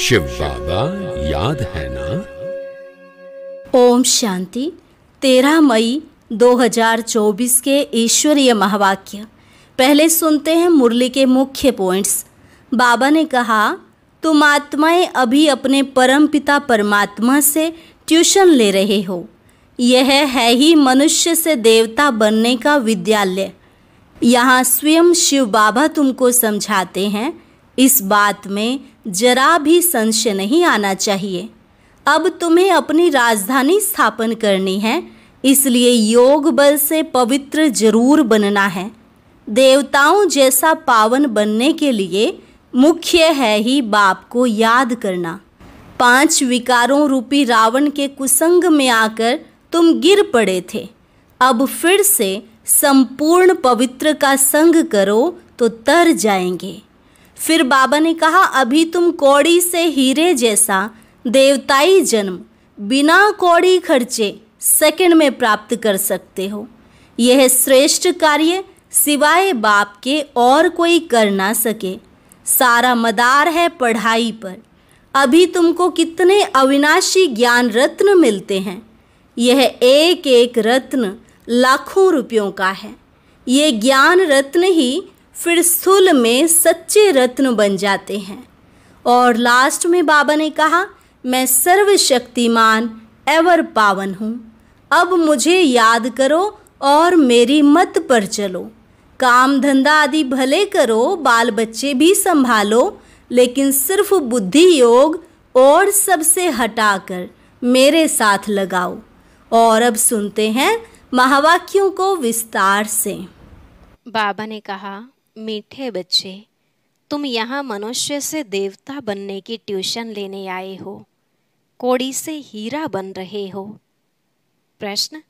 शिव बाबा याद है ना ओम शांति 13 मई 2024 के ईश्वरीय महावाक्य पहले सुनते हैं मुरली के मुख्य पॉइंट्स बाबा ने कहा तुम आत्माएं अभी अपने परम पिता परमात्मा से ट्यूशन ले रहे हो यह है ही मनुष्य से देवता बनने का विद्यालय यहाँ स्वयं शिव बाबा तुमको समझाते हैं इस बात में जरा भी संशय नहीं आना चाहिए अब तुम्हें अपनी राजधानी स्थापन करनी है इसलिए योग बल से पवित्र जरूर बनना है देवताओं जैसा पावन बनने के लिए मुख्य है ही बाप को याद करना पांच विकारों रूपी रावण के कुसंग में आकर तुम गिर पड़े थे अब फिर से संपूर्ण पवित्र का संग करो तो तर जाएंगे फिर बाबा ने कहा अभी तुम कौड़ी से हीरे जैसा देवताई जन्म बिना कौड़ी खर्चे सेकंड में प्राप्त कर सकते हो यह श्रेष्ठ कार्य सिवाय बाप के और कोई कर ना सके सारा मदार है पढ़ाई पर अभी तुमको कितने अविनाशी ज्ञान रत्न मिलते हैं यह एक एक रत्न लाखों रुपयों का है ये ज्ञान रत्न ही फिर स्थूल में सच्चे रत्न बन जाते हैं और लास्ट में बाबा ने कहा मैं सर्वशक्तिमान एवर पावन हूँ अब मुझे याद करो और मेरी मत पर चलो काम धंधा आदि भले करो बाल बच्चे भी संभालो लेकिन सिर्फ बुद्धि योग और सबसे हटाकर मेरे साथ लगाओ और अब सुनते हैं महावाक्यों को विस्तार से बाबा ने कहा मीठे बच्चे तुम यहाँ मनुष्य से देवता बनने की ट्यूशन लेने आए हो कोड़ी से हीरा बन रहे हो प्रश्न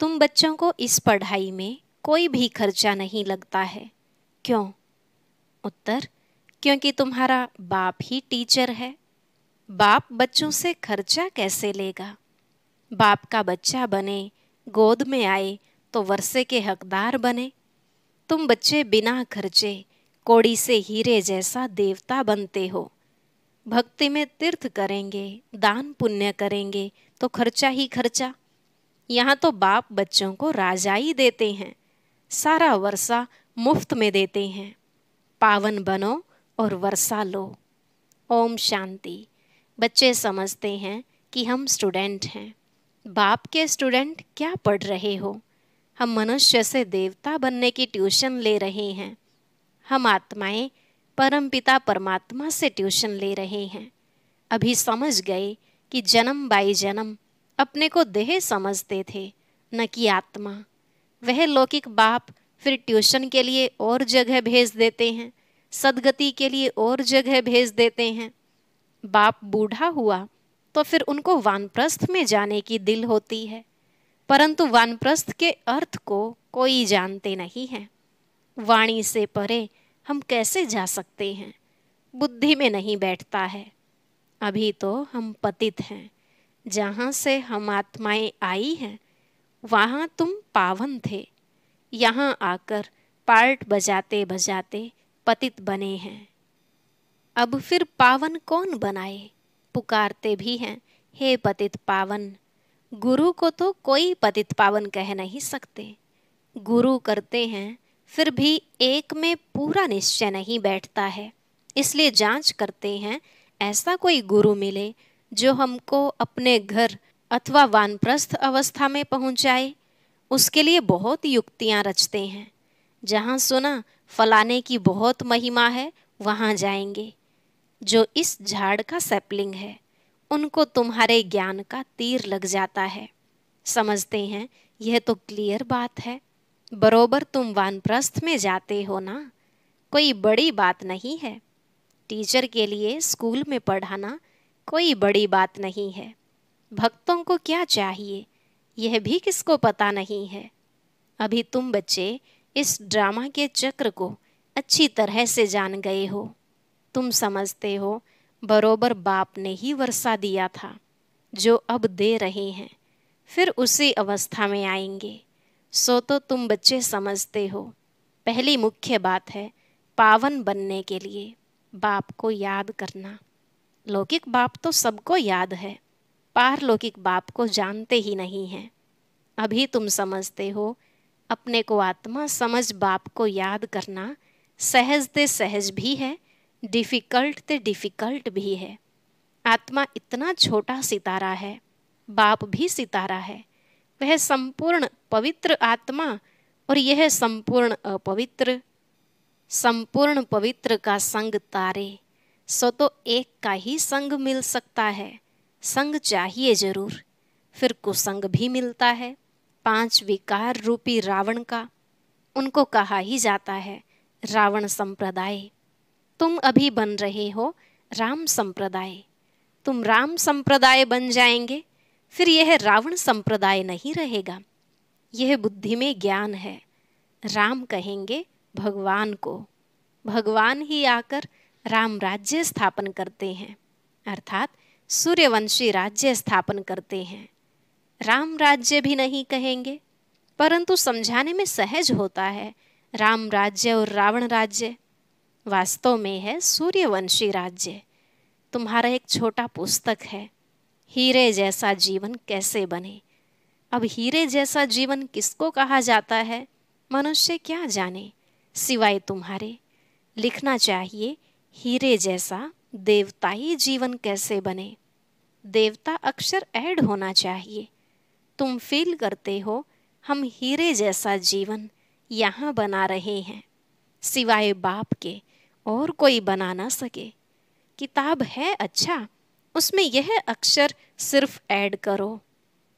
तुम बच्चों को इस पढ़ाई में कोई भी खर्चा नहीं लगता है क्यों उत्तर क्योंकि तुम्हारा बाप ही टीचर है बाप बच्चों से खर्चा कैसे लेगा बाप का बच्चा बने गोद में आए तो वर्षे के हकदार बने तुम बच्चे बिना खर्चे कोड़ी से हीरे जैसा देवता बनते हो भक्ति में तीर्थ करेंगे दान पुण्य करेंगे तो खर्चा ही खर्चा यहाँ तो बाप बच्चों को राजाई देते हैं सारा वर्षा मुफ्त में देते हैं पावन बनो और वर्षा लो ओम शांति बच्चे समझते हैं कि हम स्टूडेंट हैं बाप के स्टूडेंट क्या पढ़ रहे हो हम मनुष्य से देवता बनने की ट्यूशन ले रहे हैं हम आत्माएं परमपिता परमात्मा से ट्यूशन ले रहे हैं अभी समझ गए कि जन्म बाई जन्म अपने को देह समझते थे न कि आत्मा वह लौकिक बाप फिर ट्यूशन के लिए और जगह भेज देते हैं सदगति के लिए और जगह भेज देते हैं बाप बूढ़ा हुआ तो फिर उनको वानप्रस्थ में जाने की दिल होती है परंतु वानप्रस्थ के अर्थ को कोई जानते नहीं है वाणी से परे हम कैसे जा सकते हैं बुद्धि में नहीं बैठता है अभी तो हम पतित हैं जहाँ से हम आत्माएं आई हैं वहाँ तुम पावन थे यहाँ आकर पार्ट बजाते बजाते पतित बने हैं अब फिर पावन कौन बनाए पुकारते भी हैं हे पतित पावन गुरु को तो कोई पतित पावन कह नहीं सकते गुरु करते हैं फिर भी एक में पूरा निश्चय नहीं बैठता है इसलिए जांच करते हैं ऐसा कोई गुरु मिले जो हमको अपने घर अथवा वानप्रस्थ अवस्था में पहुंचाए उसके लिए बहुत युक्तियां रचते हैं जहां सुना फलाने की बहुत महिमा है वहां जाएंगे जो इस झाड़ का सैपलिंग है उनको तुम्हारे ज्ञान का तीर लग जाता है समझते हैं यह तो क्लियर बात है बरोबर तुम वानप्रस्थ में जाते हो ना कोई बड़ी बात नहीं है टीचर के लिए स्कूल में पढ़ाना कोई बड़ी बात नहीं है भक्तों को क्या चाहिए यह भी किसको पता नहीं है अभी तुम बच्चे इस ड्रामा के चक्र को अच्छी तरह से जान गए हो तुम समझते हो बरोबर बाप ने ही वर्षा दिया था जो अब दे रहे हैं फिर उसी अवस्था में आएंगे सो तो तुम बच्चे समझते हो पहली मुख्य बात है पावन बनने के लिए बाप को याद करना लौकिक बाप तो सबको याद है पारलौकिक बाप को जानते ही नहीं हैं अभी तुम समझते हो अपने को आत्मा समझ बाप को याद करना सहज सहज भी है डिफ़िकल्ट तो डिफ़िकल्ट भी है आत्मा इतना छोटा सितारा है बाप भी सितारा है वह संपूर्ण पवित्र आत्मा और यह संपूर्ण अपवित्र संपूर्ण पवित्र का संग तारे सो तो एक का ही संग मिल सकता है संग चाहिए जरूर फिर कुसंग भी मिलता है पांच विकार रूपी रावण का उनको कहा ही जाता है रावण संप्रदाय तुम अभी बन रहे हो राम संप्रदाय तुम राम संप्रदाय बन जाएंगे फिर यह रावण संप्रदाय नहीं रहेगा यह बुद्धि में ज्ञान है राम कहेंगे भगवान को भगवान ही आकर राम राज्य स्थापन करते हैं अर्थात सूर्यवंशी राज्य स्थापन करते हैं राम राज्य भी नहीं कहेंगे परंतु समझाने में सहज होता है राम राज्य और रावण राज्य वास्तव में है सूर्यवंशी राज्य तुम्हारा एक छोटा पुस्तक है हीरे जैसा जीवन कैसे बने अब हीरे जैसा जीवन किसको कहा जाता है मनुष्य क्या जाने सिवाय तुम्हारे लिखना चाहिए हीरे जैसा देवताई जीवन कैसे बने देवता अक्षर ऐड होना चाहिए तुम फील करते हो हम हीरे जैसा जीवन यहाँ बना रहे हैं सिवाय बाप के और कोई बना ना सके किताब है अच्छा उसमें यह अक्षर सिर्फ ऐड करो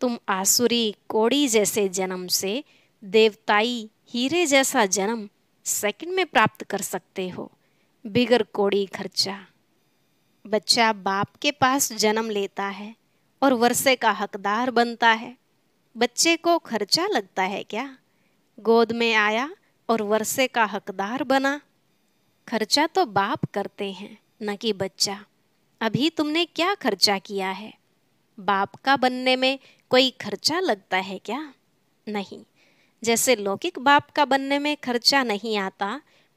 तुम आसुरी कोड़ी जैसे जन्म से देवताई हीरे जैसा जन्म सेकंड में प्राप्त कर सकते हो बिगर कोड़ी खर्चा बच्चा बाप के पास जन्म लेता है और वर्षे का हकदार बनता है बच्चे को खर्चा लगता है क्या गोद में आया और वर्षे का हकदार बना खर्चा तो बाप करते हैं न कि बच्चा अभी तुमने क्या खर्चा किया है बाप का बनने में कोई खर्चा लगता है क्या नहीं जैसे लौकिक बाप का बनने में खर्चा नहीं आता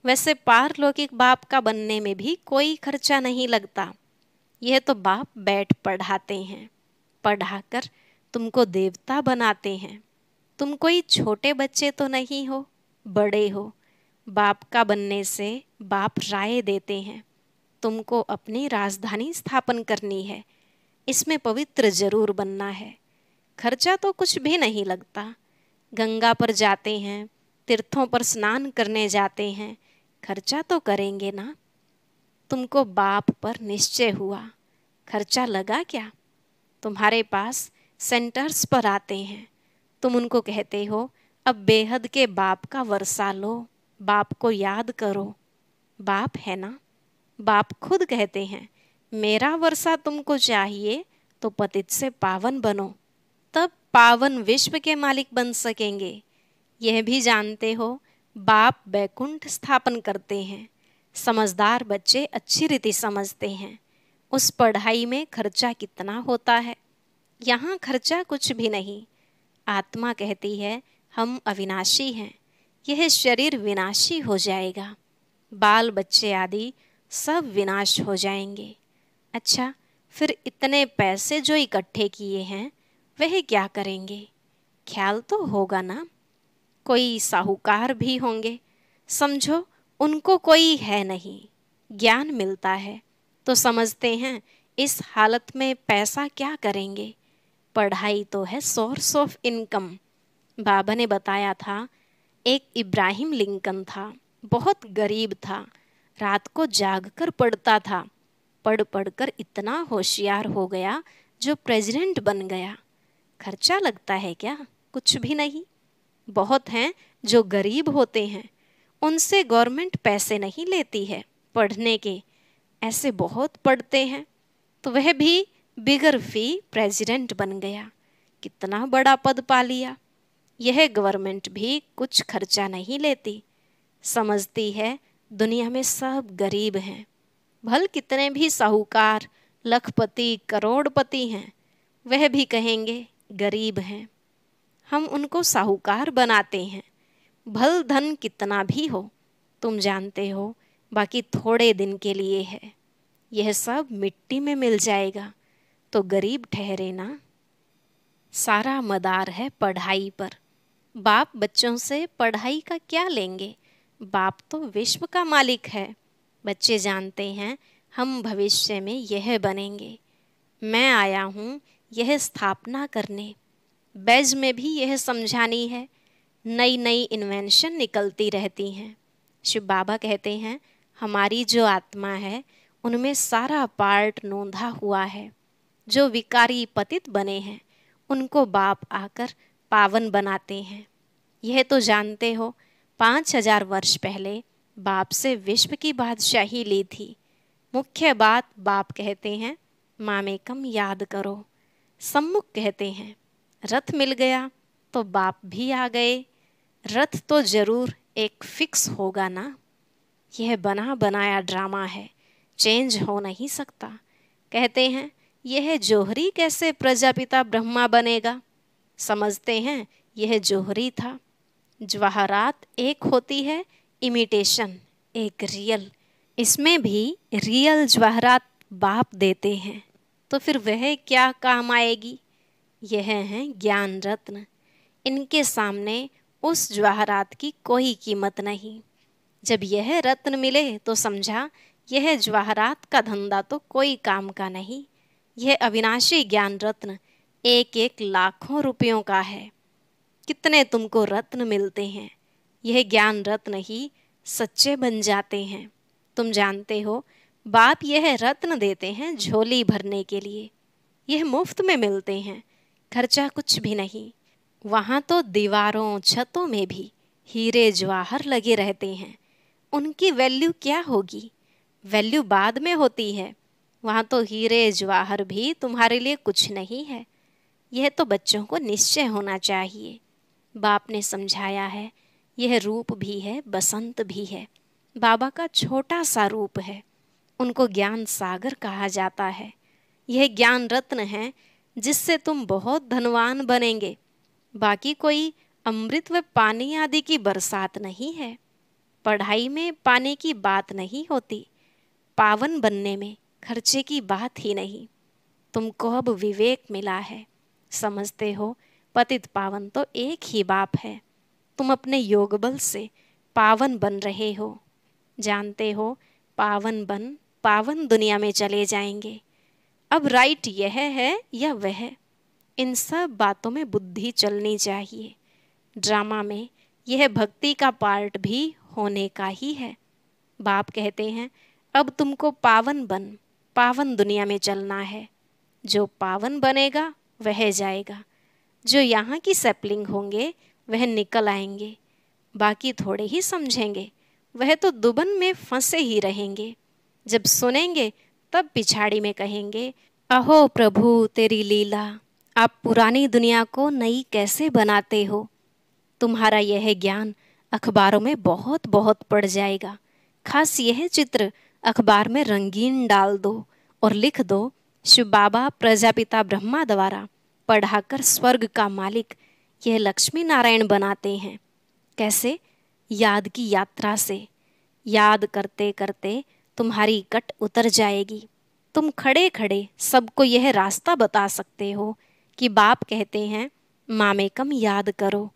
वैसे पारलौकिक बाप का बनने में भी कोई खर्चा नहीं लगता यह तो बाप बैठ पढ़ाते हैं पढ़ाकर तुमको देवता बनाते हैं तुम कोई छोटे बच्चे तो नहीं हो बड़े हो बाप का बनने से बाप राय देते हैं तुमको अपनी राजधानी स्थापन करनी है इसमें पवित्र जरूर बनना है खर्चा तो कुछ भी नहीं लगता गंगा पर जाते हैं तीर्थों पर स्नान करने जाते हैं खर्चा तो करेंगे ना तुमको बाप पर निश्चय हुआ खर्चा लगा क्या तुम्हारे पास सेंटर्स पर आते हैं तुम उनको कहते हो अब बेहद के बाप का वर्षा लो बाप को याद करो बाप है ना बाप खुद कहते हैं मेरा वर्षा तुमको चाहिए तो पतित से पावन बनो तब पावन विश्व के मालिक बन सकेंगे यह भी जानते हो बाप बैकुंठ स्थापन करते हैं समझदार बच्चे अच्छी रीति समझते हैं उस पढ़ाई में खर्चा कितना होता है यहाँ खर्चा कुछ भी नहीं आत्मा कहती है हम अविनाशी हैं यह शरीर विनाशी हो जाएगा बाल बच्चे आदि सब विनाश हो जाएंगे अच्छा फिर इतने पैसे जो इकट्ठे किए हैं वह क्या करेंगे ख्याल तो होगा ना कोई साहूकार भी होंगे समझो उनको कोई है नहीं ज्ञान मिलता है तो समझते हैं इस हालत में पैसा क्या करेंगे पढ़ाई तो है सोर्स ऑफ इनकम बाबा ने बताया था एक इब्राहिम लिंकन था बहुत गरीब था रात को जाग कर पढ़ता था पढ़ पढ़कर इतना होशियार हो गया जो प्रेसिडेंट बन गया खर्चा लगता है क्या कुछ भी नहीं बहुत हैं जो गरीब होते हैं उनसे गवर्नमेंट पैसे नहीं लेती है पढ़ने के ऐसे बहुत पढ़ते हैं तो वह भी बिगर फी प्रेसिडेंट बन गया कितना बड़ा पद पा लिया यह गवर्नमेंट भी कुछ खर्चा नहीं लेती समझती है दुनिया में सब गरीब हैं भल कितने भी साहूकार लखपति करोड़पति हैं वह भी कहेंगे गरीब हैं हम उनको साहूकार बनाते हैं भल धन कितना भी हो तुम जानते हो बाकी थोड़े दिन के लिए है यह सब मिट्टी में मिल जाएगा तो गरीब ठहरे ना सारा मदार है पढ़ाई पर बाप बच्चों से पढ़ाई का क्या लेंगे बाप तो विश्व का मालिक है बच्चे जानते हैं हम भविष्य में यह बनेंगे मैं आया हूँ यह स्थापना करने बैज में भी यह समझानी है नई नई इन्वेंशन निकलती रहती हैं शिव बाबा कहते हैं हमारी जो आत्मा है उनमें सारा पार्ट नोंधा हुआ है जो विकारी पतित बने हैं उनको बाप आकर पावन बनाते हैं यह तो जानते हो पाँच हजार वर्ष पहले बाप से विश्व की बादशाही ली थी मुख्य बात बाप कहते हैं मामे कम याद करो सम्मुख कहते हैं रथ मिल गया तो बाप भी आ गए रथ तो जरूर एक फिक्स होगा ना यह बना बनाया ड्रामा है चेंज हो नहीं सकता कहते हैं यह जोहरी कैसे प्रजापिता ब्रह्मा बनेगा समझते हैं यह जोहरी था जवाहरात एक होती है इमिटेशन एक रियल इसमें भी रियल जवाहरात बाप देते हैं तो फिर वह क्या काम आएगी यह हैं ज्ञान रत्न इनके सामने उस जवाहरात की कोई कीमत नहीं जब यह रत्न मिले तो समझा यह जवाहरात का धंधा तो कोई काम का नहीं यह अविनाशी ज्ञान रत्न एक एक लाखों रुपयों का है कितने तुमको रत्न मिलते हैं यह ज्ञान रत्न ही सच्चे बन जाते हैं तुम जानते हो बाप यह रत्न देते हैं झोली भरने के लिए यह मुफ्त में मिलते हैं खर्चा कुछ भी नहीं वहाँ तो दीवारों छतों में भी हीरे जवाहर लगे रहते हैं उनकी वैल्यू क्या होगी वैल्यू बाद में होती है वहाँ तो हीरे जवाहर भी तुम्हारे लिए कुछ नहीं है यह तो बच्चों को निश्चय होना चाहिए बाप ने समझाया है यह रूप भी है बसंत भी है बाबा का छोटा सा रूप है उनको ज्ञान सागर कहा जाता है यह ज्ञान रत्न है जिससे तुम बहुत धनवान बनेंगे बाकी कोई अमृत व पानी आदि की बरसात नहीं है पढ़ाई में पाने की बात नहीं होती पावन बनने में खर्चे की बात ही नहीं तुमको अब विवेक मिला है समझते हो पतित पावन तो एक ही बाप है तुम अपने योग बल से पावन बन रहे हो जानते हो पावन बन पावन दुनिया में चले जाएंगे अब राइट यह है या वह इन सब बातों में बुद्धि चलनी चाहिए ड्रामा में यह भक्ति का पार्ट भी होने का ही है बाप कहते हैं अब तुमको पावन बन पावन दुनिया में चलना है जो पावन बनेगा वह जाएगा जो यहाँ की सैपलिंग होंगे वह निकल आएंगे बाकी थोड़े ही समझेंगे वह तो दुबन में फंसे ही रहेंगे जब सुनेंगे तब पिछाड़ी में कहेंगे अहो प्रभु तेरी लीला आप पुरानी दुनिया को नई कैसे बनाते हो तुम्हारा यह ज्ञान अखबारों में बहुत बहुत पड़ जाएगा खास यह चित्र अखबार में रंगीन डाल दो और लिख दो शिव बाबा प्रजापिता ब्रह्मा द्वारा पढ़ाकर स्वर्ग का मालिक यह लक्ष्मी नारायण बनाते हैं कैसे याद की यात्रा से याद करते करते तुम्हारी कट उतर जाएगी तुम खड़े खड़े सबको यह रास्ता बता सकते हो कि बाप कहते हैं मामे कम याद करो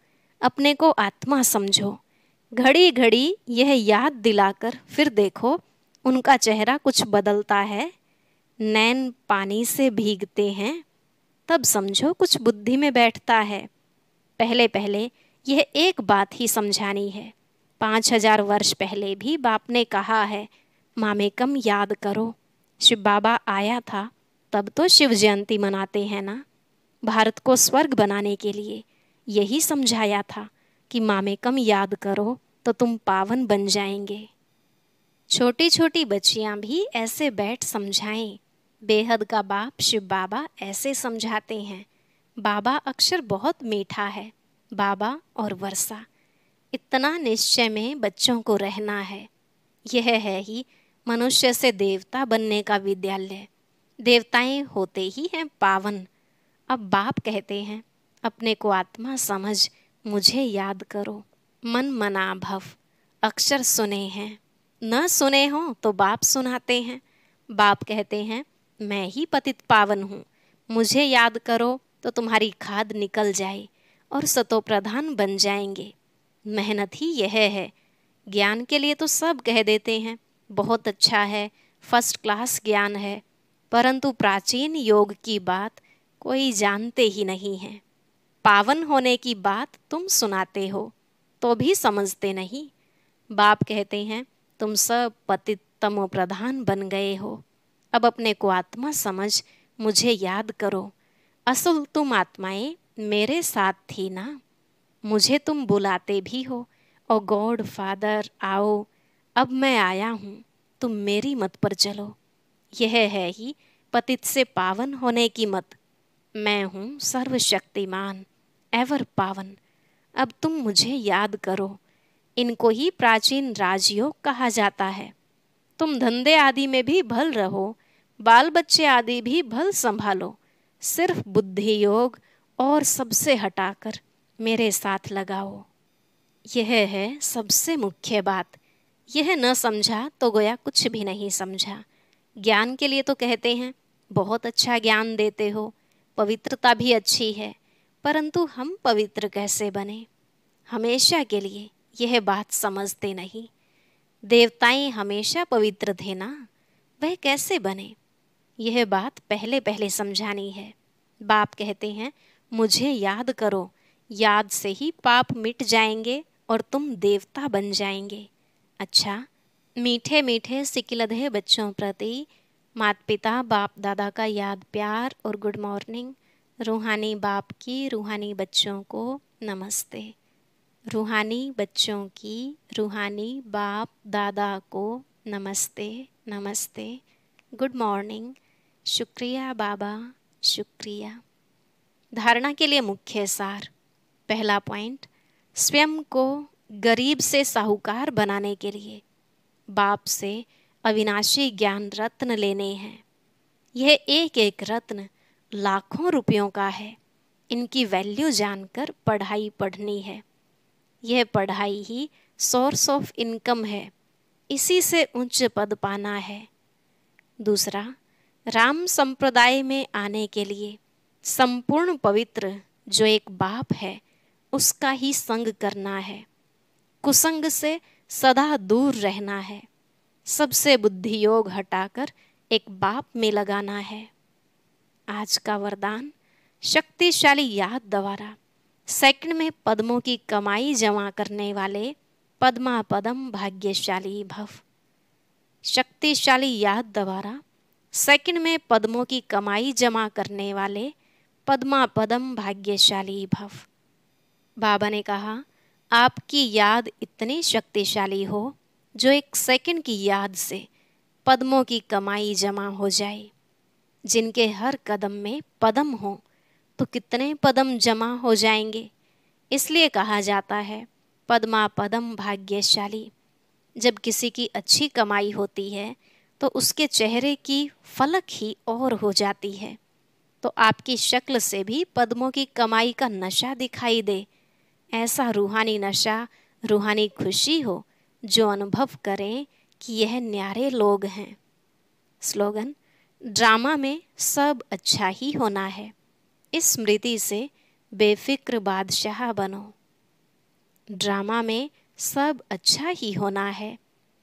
अपने को आत्मा समझो घड़ी घड़ी यह याद दिलाकर फिर देखो उनका चेहरा कुछ बदलता है नैन पानी से भीगते हैं तब समझो कुछ बुद्धि में बैठता है पहले पहले यह एक बात ही समझानी है पाँच हजार वर्ष पहले भी बाप ने कहा है मामे कम याद करो शिव बाबा आया था तब तो शिव जयंती मनाते हैं ना भारत को स्वर्ग बनाने के लिए यही समझाया था कि मामे कम याद करो तो तुम पावन बन जाएंगे छोटी छोटी बच्चियां भी ऐसे बैठ समझाएं बेहद का बाप शिव बाबा ऐसे समझाते हैं बाबा अक्षर बहुत मीठा है बाबा और वर्षा इतना निश्चय में बच्चों को रहना है यह है ही मनुष्य से देवता बनने का विद्यालय देवताएं होते ही हैं पावन अब बाप कहते हैं अपने को आत्मा समझ मुझे याद करो मन मना भव अक्षर सुने हैं न सुने हो तो बाप सुनाते हैं बाप कहते हैं मैं ही पतित पावन हूँ मुझे याद करो तो तुम्हारी खाद निकल जाए और सतोप्रधान बन जाएंगे मेहनत ही यह है ज्ञान के लिए तो सब कह देते हैं बहुत अच्छा है फर्स्ट क्लास ज्ञान है परंतु प्राचीन योग की बात कोई जानते ही नहीं है पावन होने की बात तुम सुनाते हो तो भी समझते नहीं बाप कहते हैं तुम सब पतित प्रधान बन गए हो अब अपने को आत्मा समझ मुझे याद करो असल तुम आत्माएं मेरे साथ थी ना मुझे तुम बुलाते भी हो ओ गॉड फादर आओ अब मैं आया हूँ तुम मेरी मत पर चलो यह है ही पतित से पावन होने की मत मैं हूँ सर्वशक्तिमान एवर पावन अब तुम मुझे याद करो इनको ही प्राचीन राजयोग कहा जाता है तुम धंधे आदि में भी भल रहो बाल बच्चे आदि भी भल संभालो सिर्फ बुद्धि योग और सबसे हटाकर मेरे साथ लगाओ यह है सबसे मुख्य बात यह न समझा तो गोया कुछ भी नहीं समझा ज्ञान के लिए तो कहते हैं बहुत अच्छा ज्ञान देते हो पवित्रता भी अच्छी है परंतु हम पवित्र कैसे बने हमेशा के लिए यह बात समझते नहीं देवताएं हमेशा पवित्र थे ना वह कैसे बने यह बात पहले पहले समझानी है बाप कहते हैं मुझे याद करो याद से ही पाप मिट जाएंगे और तुम देवता बन जाएंगे अच्छा मीठे मीठे सिकलधे बच्चों प्रति माता पिता बाप दादा का याद प्यार और गुड मॉर्निंग रूहानी बाप की रूहानी बच्चों को नमस्ते रूहानी बच्चों की रूहानी बाप दादा को नमस्ते नमस्ते गुड मॉर्निंग शुक्रिया बाबा शुक्रिया धारणा के लिए मुख्य सार पहला पॉइंट स्वयं को गरीब से साहूकार बनाने के लिए बाप से अविनाशी ज्ञान रत्न लेने हैं यह एक एक रत्न लाखों रुपयों का है इनकी वैल्यू जानकर पढ़ाई पढ़नी है यह पढ़ाई ही सोर्स ऑफ इनकम है इसी से उच्च पद पाना है दूसरा राम संप्रदाय में आने के लिए संपूर्ण पवित्र जो एक बाप है उसका ही संग करना है कुसंग से सदा दूर रहना है सबसे बुद्धि योग हटाकर एक बाप में लगाना है आज का वरदान शक्तिशाली याद द्वारा सेकंड में पद्मों की कमाई जमा करने वाले पद्मा पद्म भाग्यशाली भव शक्तिशाली याद दोबारा सेकंड में पद्मों की कमाई जमा करने वाले पद्मा पद्म भाग्यशाली भव बाबा ने कहा आपकी याद इतनी शक्तिशाली हो जो एक सेकंड की याद से पद्मों की कमाई जमा हो जाए जिनके हर कदम में पदम हों तो कितने पदम जमा हो जाएंगे इसलिए कहा जाता है पदमा पदम भाग्यशाली जब किसी की अच्छी कमाई होती है तो उसके चेहरे की फलक ही और हो जाती है तो आपकी शक्ल से भी पद्मों की कमाई का नशा दिखाई दे ऐसा रूहानी नशा रूहानी खुशी हो जो अनुभव करें कि यह न्यारे लोग हैं स्लोगन ड्रामा में सब अच्छा ही होना है इस स्मृति से बेफिक्र बादशाह बनो ड्रामा में सब अच्छा ही होना है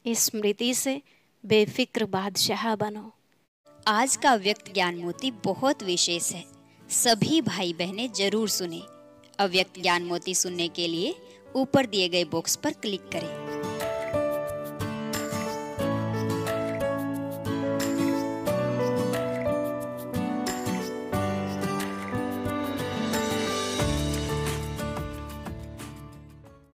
इस स्मृति से बेफिक्र बादशाह बनो आज का व्यक्त ज्ञान मोती बहुत विशेष है सभी भाई बहनें जरूर सुने अव्यक्त ज्ञान मोती सुनने के लिए ऊपर दिए गए बॉक्स पर क्लिक करें